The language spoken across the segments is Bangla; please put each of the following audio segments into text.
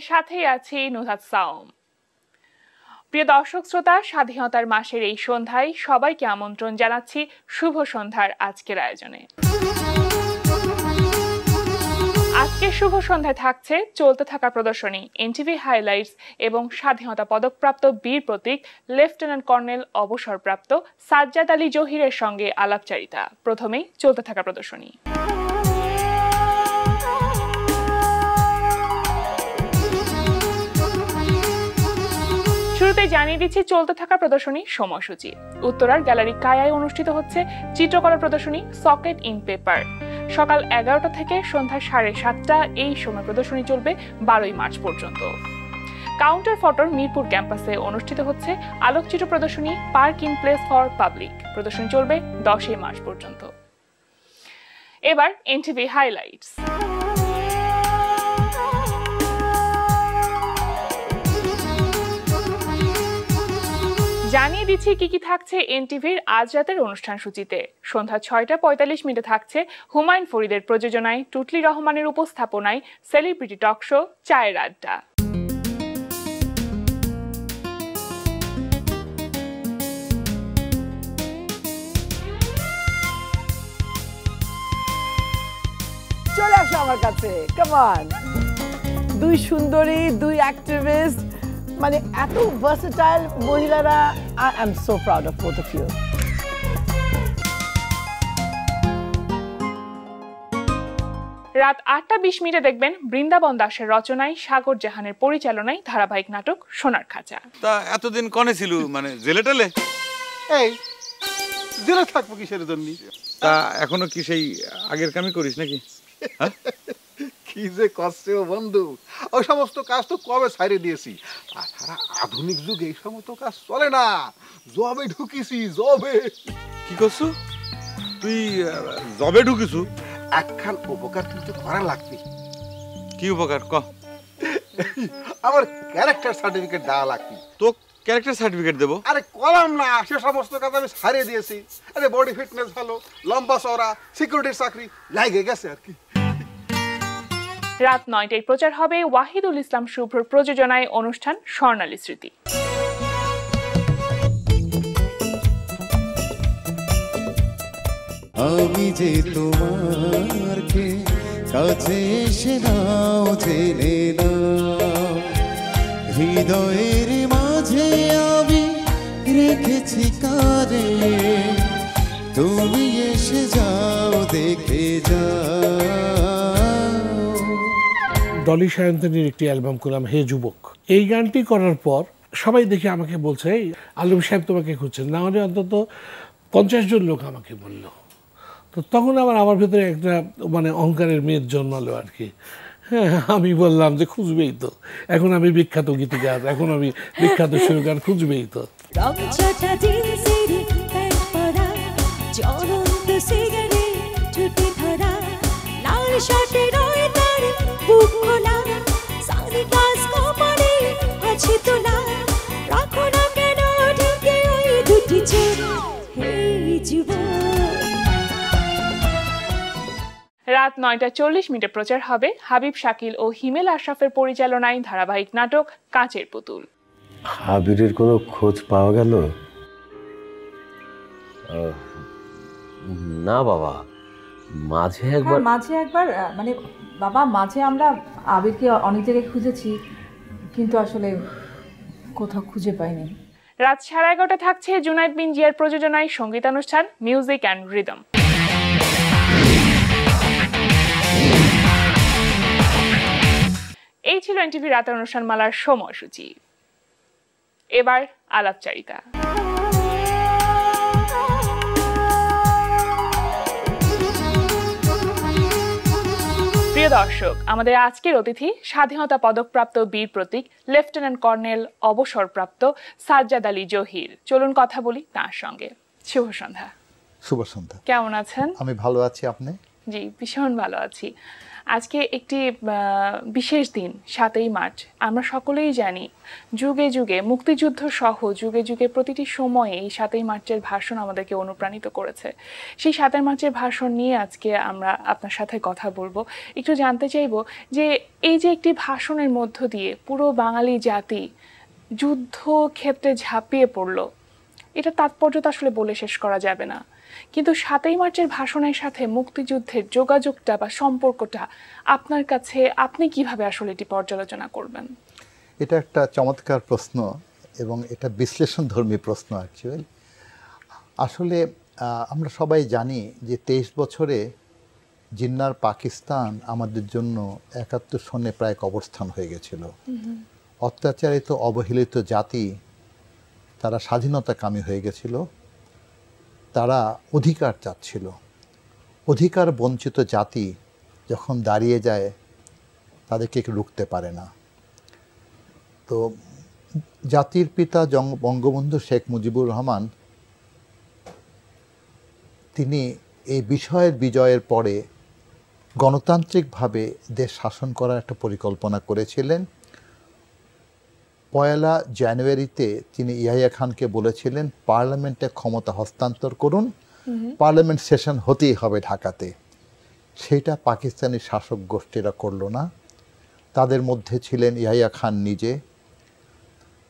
আপনাদের সাথেই আছি নুহাত সাওম প্রিয় দর্শক শ্রোতা স্বাধীনতার মাসের এই সন্ধ্যায় সবাইকে আমন্ত্রণ জানাচ্ছি শুভ সন্ধ্যার আজকের আয়োজনে আজকে শুভ সন্ধ্যায় থাকছে চলতে থাকা প্রদর্শনী এনটিভি হাইলাইটস এবং স্বাধীনতা পদকপ্রাপ্ত বীর প্রতীক লেফটেন্যান্ট কর্নেল অবসরপ্রাপ্ত সাজ্জাদ আলী জহিরের সঙ্গে আলাপচারিতা প্রথমেই চলতে থাকা প্রদর্শনী শুরুতে জানিয়ে দিচ্ছি চলতে থাকা প্রদর্শনী সময়সূচি উত্তরার গ্যালারি কায়ায় অনুষ্ঠিত হচ্ছে চিত্রকলা প্রদর্শনী সকেট ইন পেপার সকাল এগারোটা থেকে সন্ধ্যা সাড়ে সাতটা এই সময় প্রদর্শনী চলবে বারোই মার্চ পর্যন্ত কাউন্টার ফটোর মিরপুর ক্যাম্পাসে অনুষ্ঠিত হচ্ছে আলোকচিত্র প্রদর্শনী park in place for public প্রদর্শনী চলবে দশই মার্চ পর্যন্ত এবার এনটিভি হাইলাইটস জানিয়ে দিচ্ছি কি কি থাকছে এনটিভির আজ রাতের অনুষ্ঠান সূচিতে সন্ধ্যা ছয়টা পঁয়তাল্লিশ মিনিটে থাকছে হুমায়ুন ফরিদের প্রযোজনায় টুটলি রহমানের উপস্থাপনায় সেলিব্রিটি টক শো চায়ের আড্ডা চলে আসো আমার কাছে কেমন দুই সুন্দরী দুই অ্যাক্টিভিস্ট মানে এত ভার্সেটাইল মহিলারা I am so proud of both of you রাত আটটা বিশ মিনিটে দেখবেন বৃন্দাবন দাসের রচনায় সাগর জাহানের পরিচালনায় ধারাবাহিক নাটক সোনার খাঁচা তা এতদিন কনে ছিল মানে জেলে টেলে এই জেলে থাকবো কিসের জন্য তা এখনো কি সেই আগের কামই করিস নাকি হ্যাঁ কি যে করছে ও বন্ধু ওই সমস্ত কাজ তো কবে ছাড়ে দিয়েছি তাছাড়া আধুনিক যুগে এই সমস্ত কাজ চলে না জবে ঢুকিছি জবে কি করছো তুই জবে ঢুকিছু একখান উপকার কিন্তু করা লাগবে কি উপকার ক আমার ক্যারেক্টার সার্টিফিকেট দেওয়া লাগবে তো ক্যারেক্টার সার্টিফিকেট দেবো আরে কলাম না সে সমস্ত কাজ আমি সারিয়ে দিয়েছি আরে বডি ফিটনেস ভালো লম্বা চওড়া সিকিউরিটির চাকরি লাগে গেছে আর কি রাত নয়টায় প্রচার হবে ওয়াহিদুল ইসলাম শুভ্রর প্রযোজনায় অনুষ্ঠান স্বর্ণালী স্মৃতি আমি যে তোমারকে কাছে এসে নাও জেনে হৃদয়ের মাঝে আমি রেখেছি কারে তুমি এসে যাও দেখে যাও ডলি সায়ন্তনীর একটি অ্যালবাম করলাম হে যুবক এই গানটি করার পর সবাই দেখে আমাকে বলছে এই আলম সাহেব তোমাকে খুঁজছেন না হলে অন্তত পঞ্চাশ জন লোক আমাকে বলল তো তখন আবার আমার ভেতরে একটা মানে অহংকারের মেয়ের জন্মালো আর কি হ্যাঁ আমি বললাম যে খুঁজবেই তো এখন আমি বিখ্যাত গীতিকার এখন আমি বিখ্যাত সুরকার খুঁজবেই তো রাত নয়টা চল্লিশ মিনিটে প্রচার হবে হাবিব শাকিল ও হিমেল আশরাফের পরিচালনায় ধারাবাহিক নাটক কাঁচের পুতুল হাবিরের কোনো খোঁজ পাওয়া গেল না বাবা মাঝে হ্যাঁ, একবার মাঝে একবার মানে বাবা মাঝে আমরা আবিরকে অনেক জায়গায় খুঁজেছি কিন্তু আসলে কোথাও খুঁজে পাইনি রাত সাড়ে এগারোটা থাকছে জুনাইদ বিন জিয়ার প্রযোজনায় সঙ্গীতানুষ্ঠান মিউজিক অ্যান্ড রিদম এই ছিল এনটিভি রাতের মালার সময়সূচি এবার আলাপচারিতা প্রিয় দর্শক আমাদের আজকের অতিথি স্বাধীনতা পদকপ্রাপ্ত বীর প্রতীক লেফটেন্যান্ট কর্নেল অবসরপ্রাপ্ত সাজ্জাদ আলী জহির চলুন কথা বলি তার সঙ্গে শুভ সন্ধ্যা শুভ সন্ধ্যা কেমন আছেন আমি ভালো আছি আপনি জি ভীষণ ভালো আছি আজকে একটি বিশেষ দিন সাতই মার্চ আমরা সকলেই জানি যুগে যুগে মুক্তিযুদ্ধ সহ যুগে যুগে প্রতিটি সময়ে এই সাতই মার্চের ভাষণ আমাদেরকে অনুপ্রাণিত করেছে সেই সাতই মার্চের ভাষণ নিয়ে আজকে আমরা আপনার সাথে কথা বলবো একটু জানতে চাইব যে এই যে একটি ভাষণের মধ্য দিয়ে পুরো বাঙালি জাতি যুদ্ধ ক্ষেত্রে ঝাঁপিয়ে পড়ল এটা তাৎপর্য তো আসলে বলে শেষ করা যাবে না কিন্তু সাতই মার্চের ভাষণের সাথে মুক্তিযুদ্ধের যোগাযোগটা বা সম্পর্কটা আপনার কাছে আপনি কিভাবে আসলে এটি পর্যালোচনা করবেন এটা একটা চমৎকার প্রশ্ন এবং এটা বিশ্লেষণ ধর্মী প্রশ্ন অ্যাকচুয়ালি আসলে আমরা সবাই জানি যে তেইশ বছরে জিন্নার পাকিস্তান আমাদের জন্য একাত্তর সনে প্রায় কবরস্থান হয়ে গেছিল অত্যাচারিত অবহেলিত জাতি তারা স্বাধীনতাকামী হয়ে গেছিল তারা অধিকার চাচ্ছিল অধিকার বঞ্চিত জাতি যখন দাঁড়িয়ে যায় তাদেরকে রুখতে পারে না তো জাতির পিতা বঙ্গবন্ধু শেখ মুজিবুর রহমান তিনি এই বিষয়ের বিজয়ের পরে গণতান্ত্রিকভাবে দেশ শাসন করার একটা পরিকল্পনা করেছিলেন পয়লা জানুয়ারিতে তিনি ইয়াহিয়া খানকে বলেছিলেন পার্লামেন্টে ক্ষমতা হস্তান্তর করুন পার্লামেন্ট সেশন হতেই হবে ঢাকাতে সেটা পাকিস্তানি শাসক গোষ্ঠীরা করল না তাদের মধ্যে ছিলেন ইয়াহিয়া খান নিজে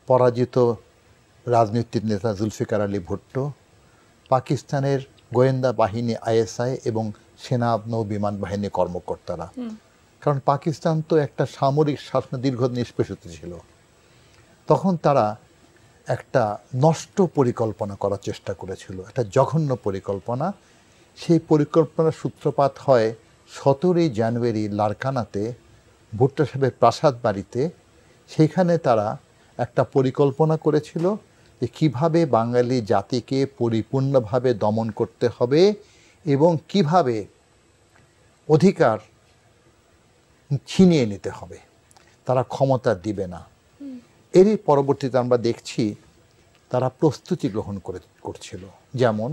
পরাজিত রাজনীতির নেতা জুলফিকার আলী ভুট্টো পাকিস্তানের গোয়েন্দা বাহিনী আইএসআই এবং সেনা নৌ বিমান বাহিনী কর্মকর্তারা কারণ পাকিস্তান তো একটা সামরিক শাসন দীর্ঘ নিষ্পেষিত ছিল তখন তারা একটা নষ্ট পরিকল্পনা করার চেষ্টা করেছিল একটা জঘন্য পরিকল্পনা সেই পরিকল্পনার সূত্রপাত হয় সতেরোই জানুয়ারি লারকানাতে ভুট্টা সাহেবের প্রাসাদ বাড়িতে সেখানে তারা একটা পরিকল্পনা করেছিল যে কীভাবে বাঙালি জাতিকে পরিপূর্ণভাবে দমন করতে হবে এবং কিভাবে অধিকার ছিনিয়ে নিতে হবে তারা ক্ষমতা দিবে না এরই পরবর্তীতে আমরা দেখছি তারা প্রস্তুতি গ্রহণ করে করছিল যেমন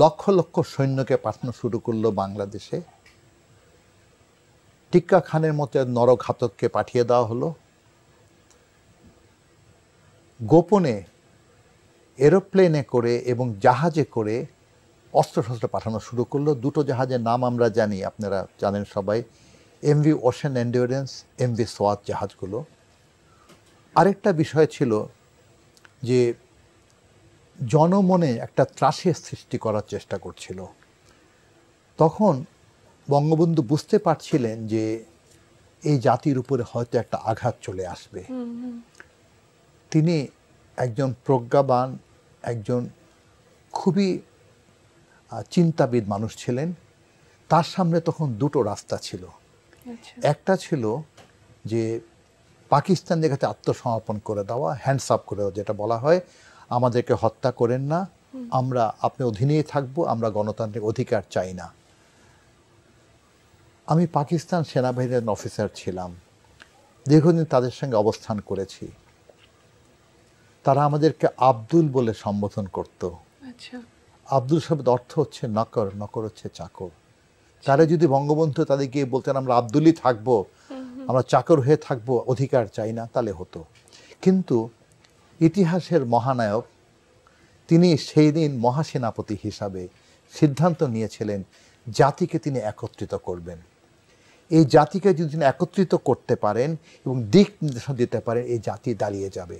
লক্ষ লক্ষ সৈন্যকে পাঠানো শুরু করলো বাংলাদেশে টিক্কা খানের মতো নরঘাতককে পাঠিয়ে দেওয়া হলো গোপনে এরোপ্লেনে করে এবং জাহাজে করে অস্ত্রশস্ত্র পাঠানো শুরু করলো দুটো জাহাজের নাম আমরা জানি আপনারা জানেন সবাই MV ocean endurance MV Swat জাহাজগুলো আরেকটা বিষয় ছিল যে জনমনে একটা ত্রাসের সৃষ্টি করার চেষ্টা করছিল তখন বঙ্গবন্ধু বুঝতে পারছিলেন যে এই জাতির উপরে হয়তো একটা আঘাত চলে আসবে তিনি একজন প্রজ্ঞাবান একজন খুবই চিন্তাবিদ মানুষ ছিলেন তার সামনে তখন দুটো রাস্তা ছিল আচ্ছা। একটা ছিল যে পাকিস্তানদের কাছে আত্মসমর্পণ করে দেওয়া হ্যান্ডস আপ করে দেওয়া যেটা বলা হয় আমাদেরকে হত্যা করেন না আমরা আপনি অধীনেই থাকবো আমরা গণতান্ত্রিক অধিকার চাই না আমি পাকিস্তান সেনাবাহিনীর অফিসার ছিলাম দীর্ঘদিন তাদের সঙ্গে অবস্থান করেছি তারা আমাদেরকে আব্দুল বলে সম্বোধন করত আচ্ছা। আব্দুল শব্দ অর্থ হচ্ছে নকর নকর হচ্ছে চাকর তারা যদি বঙ্গবন্ধু তাদের গিয়ে বলতেন আমরা আব্দুলই থাকবো আমরা চাকর হয়ে থাকবো অধিকার চাই না তাহলে হতো কিন্তু ইতিহাসের মহানায়ক তিনি সেই দিন মহাসেনাপতি হিসাবে সিদ্ধান্ত নিয়েছিলেন জাতিকে তিনি একত্রিত করবেন এই জাতিকে যদি তিনি একত্রিত করতে পারেন এবং দিক নির্দেশনা দিতে পারেন এই জাতি দাঁড়িয়ে যাবে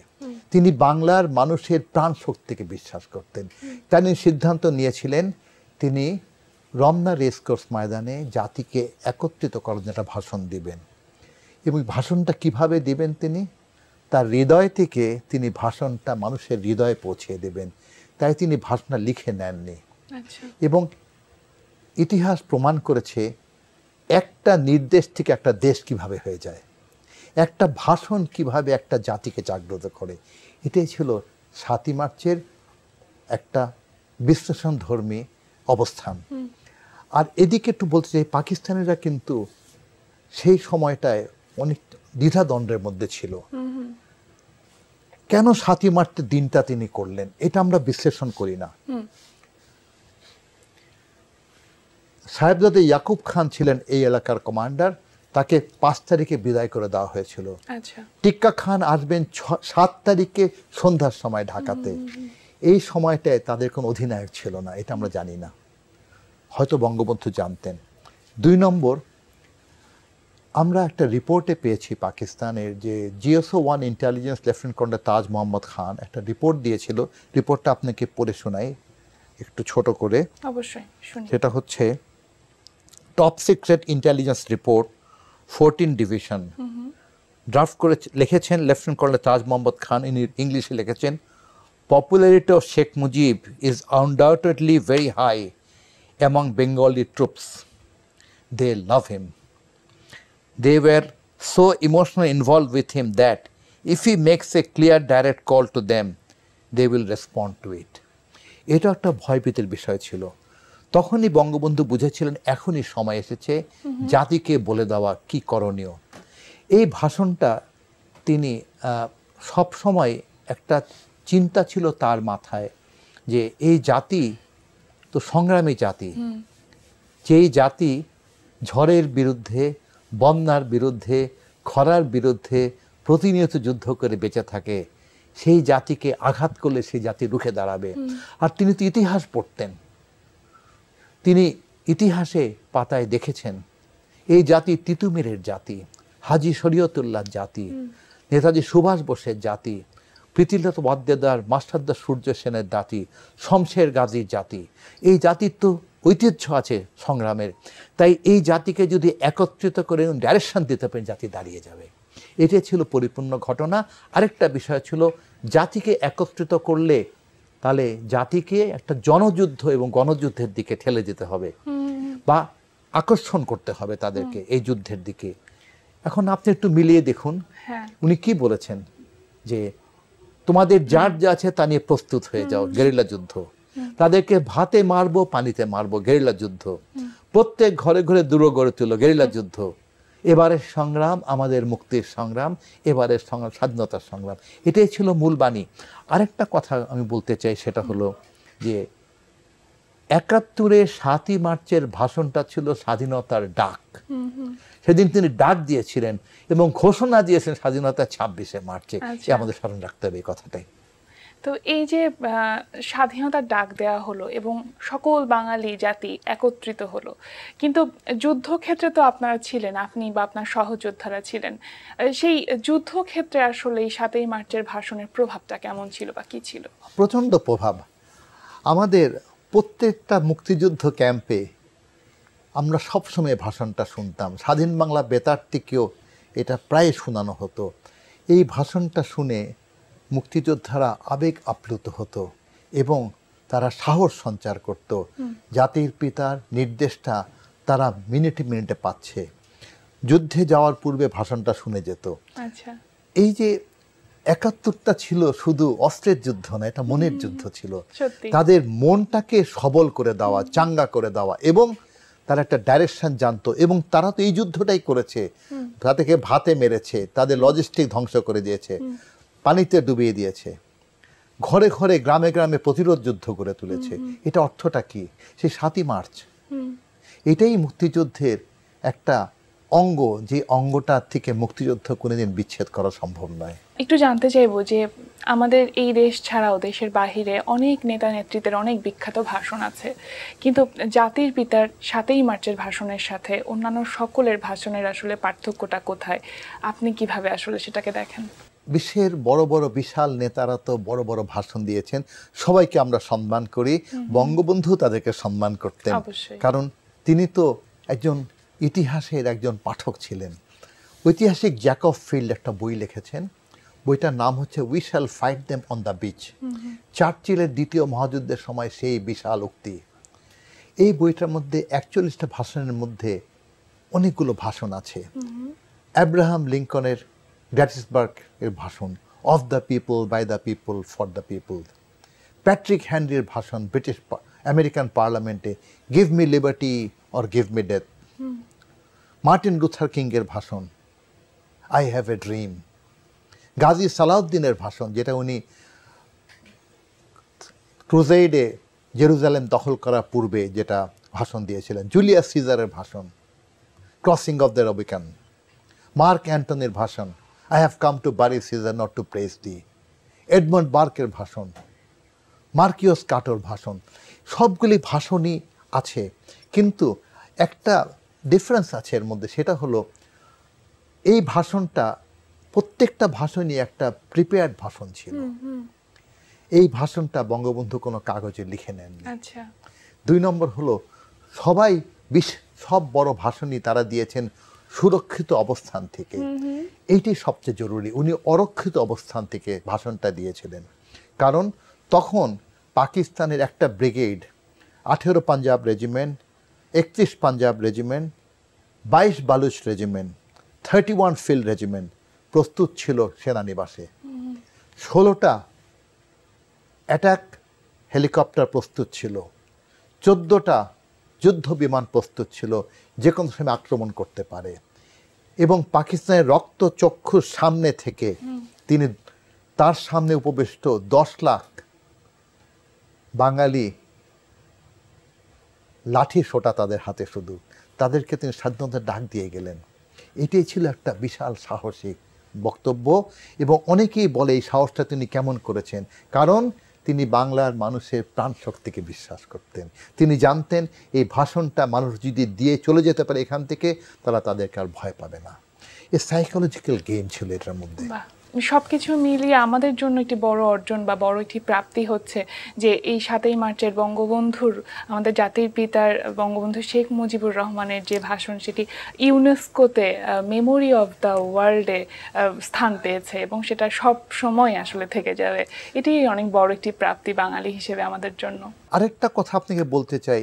তিনি বাংলার মানুষের প্রাণ শক্তিকে বিশ্বাস করতেন তিনি সিদ্ধান্ত নিয়েছিলেন তিনি রমনা রেসকোর্স ময়দানে জাতিকে একত্রিত করার জন্য একটা ভাষণ দিবেন এবং ভাষণটা কিভাবে দেবেন তিনি তার হৃদয় থেকে তিনি ভাষণটা মানুষের হৃদয়ে পৌঁছে দেবেন তাই তিনি ভাষণটা লিখে নেননি আচ্ছা। এবং ইতিহাস প্রমাণ করেছে একটা নির্দেশ থেকে একটা দেশ কিভাবে হয়ে যায় একটা ভাষণ কিভাবে একটা জাতিকে জাগ্রত করে এটাই ছিল সাতই মার্চের একটা বিশ্লেষণ ধর্মী অবস্থান আর এদিকে একটু বলতে চাই পাকিস্তানিরা কিন্তু সেই সময়টায় অনেক দ্বিধাদণ্ডের মধ্যে ছিল কেন সাথী মারতে দিনটা তিনি করলেন এটা আমরা বিশ্লেষণ করি না সাহেবজাদে ইয়াকুব খান ছিলেন এই এলাকার কমান্ডার তাকে পাঁচ তারিখে বিদায় করে দেওয়া হয়েছিল আচ্ছা। টিক্কা খান আসবেন সাত তারিখে সন্ধ্যার সময় ঢাকাতে এই সময়টায় তাদের কোনো অধিনায়ক ছিল না এটা আমরা জানি না হয়তো বঙ্গবন্ধু জানতেন দুই নম্বর আমরা একটা রিপোর্টে পেয়েছি পাকিস্তানের যে জিওসো one intelligence lieutenant colonel Taj Mohammad Khan একটা রিপোর্ট দিয়েছিল রিপোর্টটা আপনাকে পড়ে শোনাই একটু ছোট করে অবশ্যই সেটা হচ্ছে top secret intelligence report fourteen division draft করে লিখেছেন লেফটেন্ট কর্নার তাজ মোহাম্মদ খান ইনি ইংলিশে লিখেছেন popularity of Sheikh Mujib is undoubtedly very high among Bengali troops they love him They were so emotionally involved with him that if he makes a clear direct call to them, they will respond to it. এটা একটা ভয়ভীতির বিষয় ছিল তখনই বঙ্গবন্ধু বুঝেছিলেন এখনই সময় এসেছে জাতিকে বলে দেওয়া কি করণীয় এই ভাষণটা তিনি সব সময় একটা চিন্তা ছিল তার মাথায় যে এই জাতি তো সংগ্রামী জাতি যেই জাতি ঝড়ের বিরুদ্ধে বন্যার বিরুদ্ধে খরার বিরুদ্ধে প্রতিনিয়ত যুদ্ধ করে বেঁচে থাকে সেই জাতিকে আঘাত করলে সেই জাতি রুখে দাঁড়াবে আর তিনি তো ইতিহাস পড়তেন তিনি ইতিহাসে পাতায় দেখেছেন এই জাতি তিতুমিরের জাতি হাজি শরীয়তুল্লাহ জাতি নেতাজি সুভাষ বোসের জাতি প্রীতিলত ওয়াদ্দেদার মাস্টারদা সূর্য সেনের জাতি শমশের গাজীর জাতি এই জাতির তো ঐতিহ্য আছে সংগ্রামের তাই এই জাতিকে যদি একত্রিত করে ডাইরেকশন দিতে পারেন জাতি দাঁড়িয়ে যাবে এটাই ছিল পরিপূর্ণ ঘটনা আরেকটা বিষয় ছিল জাতিকে একত্রিত করলে তাহলে জাতিকে একটা জনযুদ্ধ এবং গণযুদ্ধের দিকে ঠেলে যেতে হবে বা আকর্ষণ করতে হবে তাদেরকে এই যুদ্ধের দিকে এখন আপনি একটু মিলিয়ে দেখুন হ্যাঁ। উনি কি বলেছেন যে তোমাদের যার যা আছে তা নিয়ে প্রস্তুত হয়ে যাও গেরিলা যুদ্ধ তাদেরকে ভাতে মারবো পানিতে মারবো গেরিলা যুদ্ধ প্রত্যেক ঘরে ঘরে দূর গড়ে তুলো গেরিলা যুদ্ধ এবারের সংগ্রাম আমাদের মুক্তির সংগ্রাম এবারের সংগ্রাম স্বাধীনতার সংগ্রাম এটাই ছিল মূল বাণী আরেকটা কথা আমি বলতে চাই সেটা হলো যে একাত্তরে সাতই মার্চের ভাষণটা ছিল স্বাধীনতার ডাক সেদিন তিনি ডাক দিয়েছিলেন এবং ঘোষণা দিয়েছেন স্বাধীনতা ছাব্বিশে মার্চে আচ্ছা। আমাদের স্মরণ রাখতে হবে এই কথাটাই তো এই যে স্বাধীনতার ডাক দেয়া হলো এবং সকল বাঙালি জাতি একত্রিত হলো কিন্তু যুদ্ধক্ষেত্রে তো আপনারা ছিলেন আপনি বা আপনার সহযোদ্ধারা ছিলেন সেই যুদ্ধক্ষেত্রে আসলে এই সাতই মার্চের ভাষণের প্রভাবটা কেমন ছিল বা কী ছিল প্রচণ্ড প্রভাব আমাদের প্রত্যেকটা মুক্তিযুদ্ধ ক্যাম্পে আমরা সবসময় ভাষণটা শুনতাম স্বাধীন বাংলা বেতার থেকেও এটা প্রায় শোনানো হতো এই ভাষণটা শুনে মুক্তিযোদ্ধারা আবেগ আপ্লুত হতো এবং তারা সাহস সঞ্চার করত জাতির পিতার নির্দেশটা তারা মিনিটে মিনিটে পাচ্ছে যুদ্ধে যাওয়ার পূর্বে ভাষণটা শুনে যেত আচ্ছা। এই যে একাত্তরটা ছিল শুধু অস্ত্রের যুদ্ধ না এটা মনের যুদ্ধ ছিল তাদের মনটাকে সবল করে দেওয়া চাঙ্গা করে দেওয়া এবং তারা একটা ডাইরেকশন জানতো এবং তারা তো এই যুদ্ধটাই করেছে তাদেরকে ভাতে মেরেছে তাদের লজিস্টিক ধ্বংস করে দিয়েছে পানিতে ডুবিয়ে দিয়েছে ঘরে ঘরে গ্রামে গ্রামে প্রতিরোধ যুদ্ধ করে তুলেছে এটা অর্থটা কি সেই সাতই মার্চ এটাই মুক্তিযুদ্ধের একটা অঙ্গ যে অঙ্গটা থেকে মুক্তিযুদ্ধ কোনোদিন বিচ্ছেদ করা সম্ভব নয় একটু জানতে চাইবো যে আমাদের এই দেশ ছাড়াও দেশের বাহিরে অনেক নেতা নেতৃত্বের অনেক বিখ্যাত ভাষণ আছে কিন্তু জাতির পিতার সাতই মার্চের ভাষণের সাথে অন্যান্য সকলের ভাষণের আসলে পার্থক্যটা কোথায় আপনি কিভাবে আসলে সেটাকে দেখেন বিশ্বের বড় বড় বিশাল নেতারা তো বড় বড় ভাষণ দিয়েছেন সবাইকে আমরা সম্মান করি বঙ্গবন্ধু তাদেরকে সম্মান করতেন কারণ তিনি তো একজন ইতিহাসের একজন পাঠক ছিলেন ঐতিহাসিক জ্যাকব ফিল্ড একটা বই লিখেছেন বইটার নাম হচ্ছে we shall fight them on the beach চার্চিলের দ্বিতীয় মহাযুদ্ধের সময় সেই বিশাল উক্তি এই বইটার মধ্যে একচল্লিশটা ভাষণের মধ্যে অনেকগুলো ভাষণ আছে অ্যাব্রাহাম লিঙ্কনের গ্যাটিসবার্গ এর ভাষণ of the people by the people for the people Patrick হ্যান্ডির ভাষণ ব্রিটিশ আমেরিকান পার্লামেন্টে give me liberty or give me death Martin Luther কিংয়ের ভাষণ I have a dream Ghazi সালাউদ্দিনের ভাষণ যেটা উনি ক্রুজেইডে জেরুজালেম দখল করার পূর্বে যেটা ভাষণ দিয়েছিলেন জুলিয়াস সিজারের ভাষণ crossing of the Rubicon Mark অ্যান্টনের ভাষণ I have come to bury Caesar not to praise the Edmund বার্কের ভাষণ মার্কিওস কাটোর ভাষণ সবগুলি ভাষণই আছে কিন্তু একটা ডিফারেন্স আছে এর মধ্যে সেটা হলো এই ভাষণটা প্রত্যেকটা ভাষণই একটা প্রিপেয়ার্ড ভাষণ ছিল এই ভাষণটা বঙ্গবন্ধু কোনো কাগজে লিখে নেননি আচ্ছা। দুই নম্বর হলো সবাই বিশ সব বড় ভাষণই তারা দিয়েছেন সুরক্ষিত অবস্থান থেকে এইটি সবচেয়ে জরুরি উনি অরক্ষিত অবস্থান থেকে ভাষণটা দিয়েছিলেন কারণ তখন পাকিস্তানের একটা ব্রিগেড আঠেরো পাঞ্জাব রেজিমেন্ট একত্রিশ পাঞ্জাব রেজিমেন্ট বাইশ Baluch regiment thirty one field regiment প্রস্তুত ছিল সেনানিবাসে ষোলোটা অ্যাটাক হেলিকপ্টার প্রস্তুত ছিল চোদ্দোটা যুদ্ধ বিমান প্রস্তুত ছিল যে কোনো সময় আক্রমণ করতে পারে এবং পাকিস্তানের রক্ত চক্ষুর সামনে থেকে তিনি তার সামনে উপবিষ্ট দশ লাখ বাঙালি লাঠি সোটা তাদের হাতে শুধু তাদেরকে তিনি স্বাধীনতার ডাক দিয়ে গেলেন এটাই ছিল একটা বিশাল সাহসিক বক্তব্য এবং অনেকেই বলে এই সাহসটা তিনি কেমন করেছেন কারণ তিনি বাংলার মানুষের প্রাণশক্তিকে বিশ্বাস করতেন তিনি জানতেন এই ভাষণটা মানুষ যদি দিয়ে চলে যেতে পারে এখান থেকে তারা তাদেরকে আর ভয় পাবে না এ সাইকোলজিক্যাল গেম ছিল এটার মধ্যে সবকিছু মিলিয়ে আমাদের জন্য একটি বড় অর্জন বা বড় একটি প্রাপ্তি হচ্ছে যে এই সাতই মার্চের বঙ্গবন্ধুর আমাদের জাতির পিতার বঙ্গবন্ধু শেখ মুজিবুর রহমানের যে ভাষণ সেটি ইউনেস্কোতে মেমোরি অফ দ্য ওয়ার্ল্ডে স্থান পেয়েছে এবং সেটা সব সময় আসলে থেকে যাবে এটি অনেক বড় একটি প্রাপ্তি বাঙালি হিসেবে আমাদের জন্য আরেকটা কথা আপনাকে বলতে চাই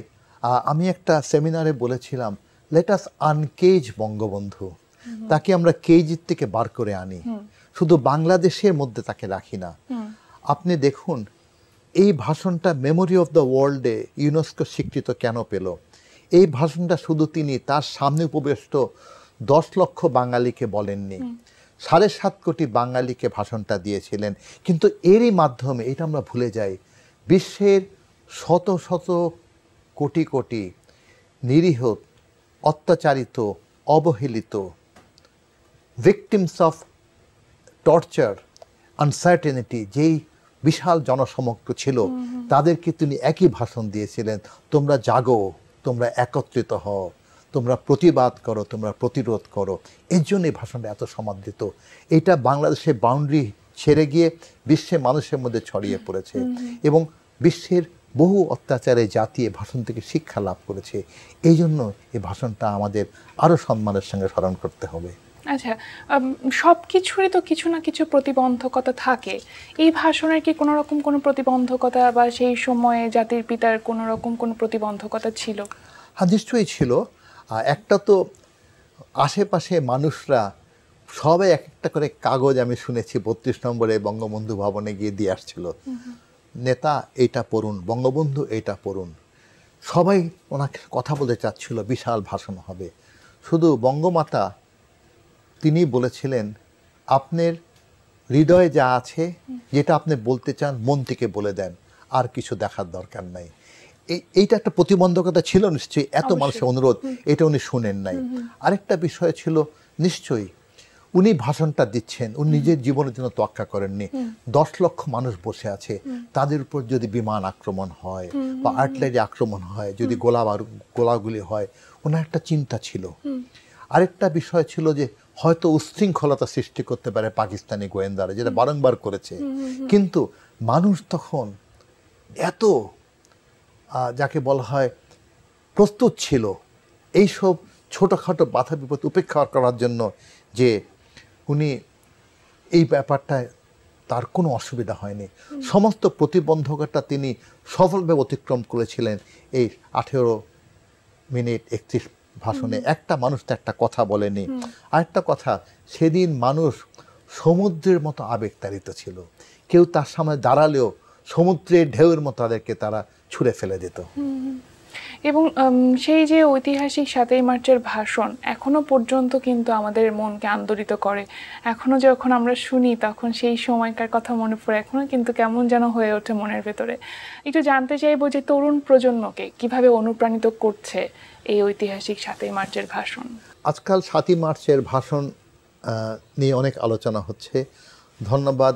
আমি একটা সেমিনারে বলেছিলাম লেটাস আনকেজ বঙ্গবন্ধু তাকে আমরা কেজির থেকে বার করে আনি শুধু বাংলাদেশের মধ্যে তাকে রাখি না আপনি দেখুন এই ভাষণটা মেমোরি অফ দ্য ওয়ার্ল্ডে ইউনেস্কো স্বীকৃত কেন পেল এই ভাষণটা শুধু তিনি তার সামনে উপবেষ্ট দশ লক্ষ বাঙালিকে বলেননি সাড়ে সাত কোটি বাঙালিকে ভাষণটা দিয়েছিলেন কিন্তু এরই মাধ্যমে এটা আমরা ভুলে যাই বিশ্বের শত শত কোটি কোটি নিরীহ অত্যাচারিত অবহেলিত ভিকটিমস অফ টর্চার আনসার্টেনিটি যেই বিশাল জনসমক্ষ ছিল তাদেরকে তিনি একই ভাষণ দিয়েছিলেন তোমরা জাগো তোমরা একত্রিত হও তোমরা প্রতিবাদ করো তোমরা প্রতিরোধ করো এর জন্য এই ভাষণটা এত সমাদৃত এটা বাংলাদেশে বাউন্ডারি ছেড়ে গিয়ে বিশ্বে মানুষের মধ্যে ছড়িয়ে পড়েছে এবং বিশ্বের বহু অত্যাচারে জাতি এ ভাষণ থেকে শিক্ষা লাভ করেছে এই জন্য এই ভাষণটা আমাদের আরও সম্মানের সঙ্গে স্মরণ করতে হবে আচ্ছা সব কিছুরই তো কিছু না কিছু প্রতিবন্ধকতা থাকে এই ভাষণের কি কোনো রকম কোনো প্রতিবন্ধকতা বা সেই সময়ে জাতির পিতার কোনো রকম কোনো প্রতিবন্ধকতা ছিল হ্যাঁ নিশ্চয়ই ছিল একটা তো আশেপাশে মানুষরা সবাই এক একটা করে কাগজ আমি শুনেছি বত্রিশ নম্বরে বঙ্গবন্ধু ভবনে গিয়ে দিয়ে আসছিল নেতা এটা পড়ুন বঙ্গবন্ধু এটা পড়ুন সবাই ওনাকে কথা বলতে চাচ্ছিল বিশাল ভাষণ হবে শুধু বঙ্গমাতা তিনি বলেছিলেন আপনার হৃদয়ে যা আছে যেটা আপনি বলতে চান মন থেকে বলে দেন আর কিছু দেখার দরকার নাই এইটা একটা প্রতিবন্ধকতা ছিল নিশ্চয়ই এত মানুষের অনুরোধ এটা উনি শোনেন নাই আরেকটা বিষয় ছিল নিশ্চয়ই উনি ভাষণটা দিচ্ছেন উনি নিজের জীবনের জন্য তোয়াক্কা করেননি দশ লক্ষ মানুষ বসে আছে তাদের উপর যদি বিমান আক্রমণ হয় বা আর্টলারি আক্রমণ হয় যদি গোলা গোলাগুলি হয় ওনার একটা চিন্তা ছিল আরেকটা বিষয় ছিল যে হয়তো উশৃঙ্খলতা সৃষ্টি করতে পারে পাকিস্তানি গোয়েন্দারা যেটা বারংবার করেছে কিন্তু মানুষ তখন এত যাকে বলা হয় প্রস্তুত ছিল এইসব ছোটোখাটো বাধা বিপদ উপেক্ষা করার জন্য যে উনি এই ব্যাপারটায় তার কোনো অসুবিধা হয়নি সমস্ত প্রতিবন্ধকতা তিনি সফলভাবে অতিক্রম করেছিলেন এই আঠেরো মিনিট একত্রিশ ভাষণে একটা মানুষ তো একটা কথা বলেনি আরেকটা কথা সেদিন মানুষ সমুদ্রের মতো আবেগতাড়িত ছিল কেউ তার সামনে দাঁড়ালেও সমুদ্রের ঢেউয়ের মতো তাদেরকে তারা ছুঁড়ে ফেলে দিত এবং সেই যে ঐতিহাসিক সাতই মার্চের ভাষণ এখনও পর্যন্ত কিন্তু আমাদের মনকে আন্দোলিত করে এখনও যখন আমরা শুনি তখন সেই সময়কার কথা মনে পড়ে এখনও কিন্তু কেমন যেন হয়ে ওঠে মনের ভেতরে একটু জানতে চাইবো যে তরুণ প্রজন্মকে কিভাবে অনুপ্রাণিত করছে এই ঐতিহাসিক সাতই মার্চের ভাষণ আজকাল সাতই মার্চের ভাষণ নিয়ে অনেক আলোচনা হচ্ছে ধন্যবাদ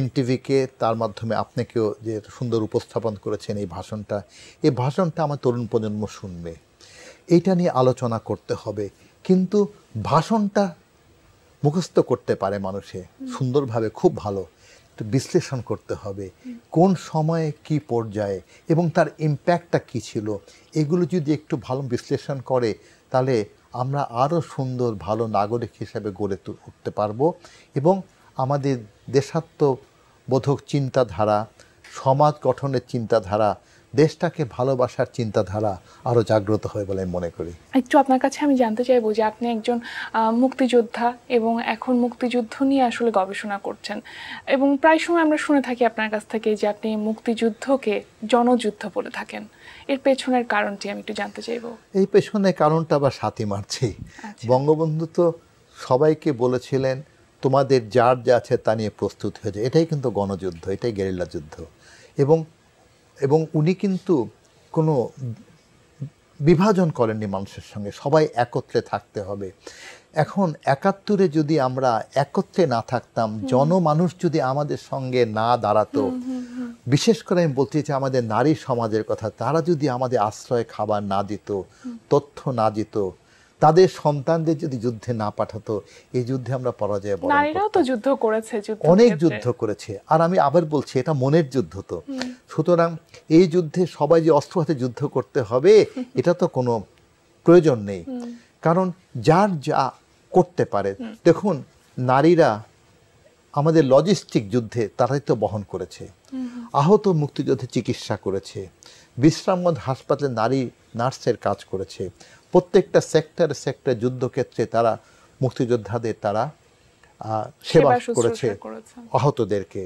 এনটিভিকে তার মাধ্যমে আপনাকেও যে সুন্দর উপস্থাপন করেছেন এই ভাষণটা এই ভাষণটা আমার তরুণ প্রজন্ম শুনবে এটা নিয়ে আলোচনা করতে হবে কিন্তু ভাষণটা মুখস্থ করতে পারে মানুষে সুন্দরভাবে খুব ভালো একটু বিশ্লেষণ করতে হবে কোন সময়ে কি পর্যায়ে এবং তার ইম্প্যাক্টটা কি ছিল এগুলো যদি একটু ভালো বিশ্লেষণ করে তাহলে আমরা আরও সুন্দর ভালো নাগরিক হিসাবে গড়ে উঠতে পারবো এবং আমাদের দেশাত্মবোধক চিন্তাধারা সমাজ গঠনের চিন্তাধারা দেশটাকে ভালোবাসার চিন্তাধারা আরও জাগ্রত হয় বলে মনে করি একটু আপনার কাছে আমি জানতে চাইবো যে আপনি একজন মুক্তিযোদ্ধা এবং এখন মুক্তিযুদ্ধ নিয়ে আসলে গবেষণা করছেন এবং প্রায় সময় আমরা শুনে থাকি আপনার কাছ থেকে যে আপনি মুক্তিযুদ্ধকে জনযুদ্ধ বলে থাকেন এর পেছনের কারণটি আমি একটু জানতে চাইব এই পেছনের কারণটা আবার সাথী মারছি আচ্ছা। বঙ্গবন্ধু তো সবাইকে বলেছিলেন তোমাদের যার যা আছে তা নিয়ে প্রস্তুত হয়েছে এটাই কিন্তু গণযুদ্ধ এটাই গেরিলা যুদ্ধ এবং এবং উনি কিন্তু কোনো বিভাজন করেননি মানুষের সঙ্গে সবাই একত্রে থাকতে হবে এখন একাত্তরে যদি আমরা একত্রে না থাকতাম জনমানুষ যদি আমাদের সঙ্গে না দাঁড়াতো বিশেষ করে আমি বলতে চাই আমাদের নারী সমাজের কথা তারা যদি আমাদের আশ্রয় খাবার না দিত তথ্য না দিত তাদের সন্তানদের যদি যুদ্ধে না পাঠাতো এই যুদ্ধে আমরা পরাজয় নারীরাও তো যুদ্ধ করেছে অনেক যুদ্ধ করেছে আর আমি আবার বলছি এটা মনের যুদ্ধ তো সুতরাং এই যুদ্ধে সবাই যে অস্ত্র হাতে যুদ্ধ করতে হবে এটা তো কোনো প্রয়োজন নেই কারণ যার যা করতে পারে দেখুন নারীরা আমাদের লজিস্টিক যুদ্ধে তারাই তো বহন করেছে আহত মুক্তিযুদ্ধে চিকিৎসা করেছে বিশ্রামগঞ্জ হাসপাতালে নারী নার্সের কাজ করেছে প্রত্যেকটা সেক্টর সেক্টর যুদ্ধক্ষেত্রে তারা মুক্তিযোদ্ধাদের তারা সেবা করেছে আহতদেরকে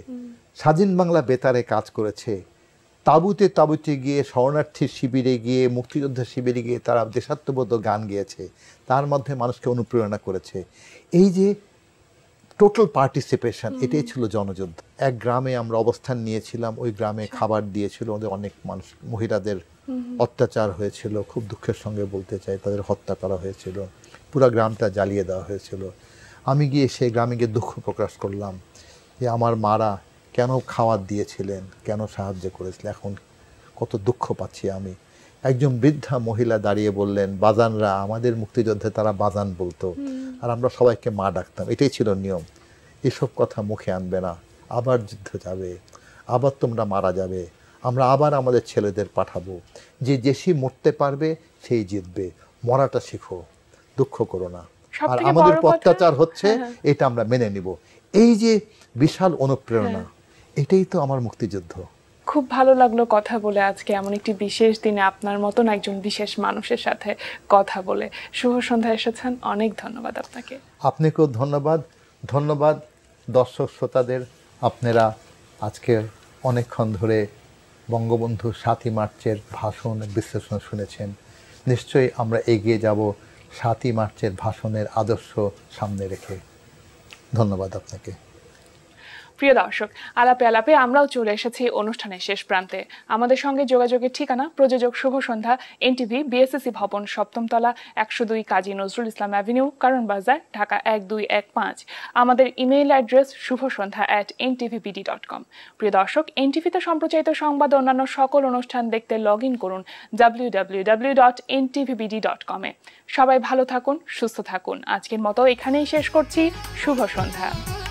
স্বাধীন বাংলা বেতারে কাজ করেছে তাবুতে তাবুতে গিয়ে শরণার্থী শিবিরে গিয়ে মুক্তিযোদ্ধা শিবিরে গিয়ে তারা দেশাত্মবোধ গান গিয়েছে তার মধ্যে মানুষকে অনুপ্রেরণা করেছে এই যে টোটাল পার্টিসিপেশন এটাই ছিল জনযুদ্ধ এক গ্রামে আমরা অবস্থান নিয়েছিলাম ওই গ্রামে আচ্ছা। খাবার দিয়েছিল ওদের অনেক মানুষ মহিলাদের অত্যাচার হয়েছিল খুব দুঃখের সঙ্গে বলতে চাই তাদের হত্যা করা হয়েছিল পুরো গ্রামটা জ্বালিয়ে দেওয়া হয়েছিল আমি গিয়ে সেই গ্রামে গিয়ে দুঃখ প্রকাশ করলাম যে আমার মারা কেন খাওয়ার দিয়েছিলেন কেন সাহায্য করেছিলেন এখন কত দুঃখ পাচ্ছি আমি একজন বৃদ্ধা মহিলা দাঁড়িয়ে বললেন বাজানরা আমাদের মুক্তিযুদ্ধে তারা বাজান বলতো আর আমরা সবাইকে মা ডাকতাম এটাই ছিল নিয়ম এসব কথা মুখে আনবে না আবার যুদ্ধ যাবে আবার তোমরা মারা যাবে আমরা আবার আমাদের ছেলেদের পাঠাবো যে যেসি মরতে পারবে সেই জিতবে মরাটা শিখো দুঃখ করো না আর আমাদের অত্যাচার হচ্ছে হ্যাঁ, হ্যাঁ। এটা আমরা মেনে নিব এই যে বিশাল অনুপ্রেরণা হ্যাঁ। এটাই তো আমার মুক্তিযুদ্ধ খুব ভালো লাগলো কথা বলে আজকে এমন একটি বিশেষ দিনে আপনার মতন একজন বিশেষ মানুষের সাথে কথা বলে শুভ সন্ধ্যা এসেছেন অনেক ধন্যবাদ আপনাকে আপনাকেও ধন্যবাদ ধন্যবাদ দর্শক শ্রোতাদের আপনারা আজকে অনেকক্ষণ ধরে বঙ্গবন্ধু সাতই মার্চের ভাষণ বিশ্লেষণ শুনেছেন নিশ্চয়ই আমরা এগিয়ে যাব সাতই মার্চের ভাষণের আদর্শ সামনে রেখে ধন্যবাদ আপনাকে প্রিয় দর্শক আলাপে আলাপে আমরাও চলে এসেছি অনুষ্ঠানের শেষ প্রান্তে আমাদের সঙ্গে যোগাযোগের ঠিকানা প্রযোজক শুভ সন্ধ্যা এনটিভি বিএসএসি ভবন সপ্তমতলা একশো দুই কাজী নজরুল ইসলাম অ্যাভিনিউ কারণ বাজার ঢাকা এক দুই এক পাঁচ আমাদের ইমেইল অ্যাড্রেস শুভ সন্ধ্যা অ্যাট এনটিভিবিডি ডট কম প্রিয় দর্শক এনটিভিতে সম্প্রচারিত সংবাদ অন্যান্য সকল অনুষ্ঠান দেখতে লগ ইন করুন W W W dot NTVBD dot কমে সবাই ভালো থাকুন সুস্থ থাকুন আজকের মতো এখানেই শেষ করছি শুভ সন্ধ্যা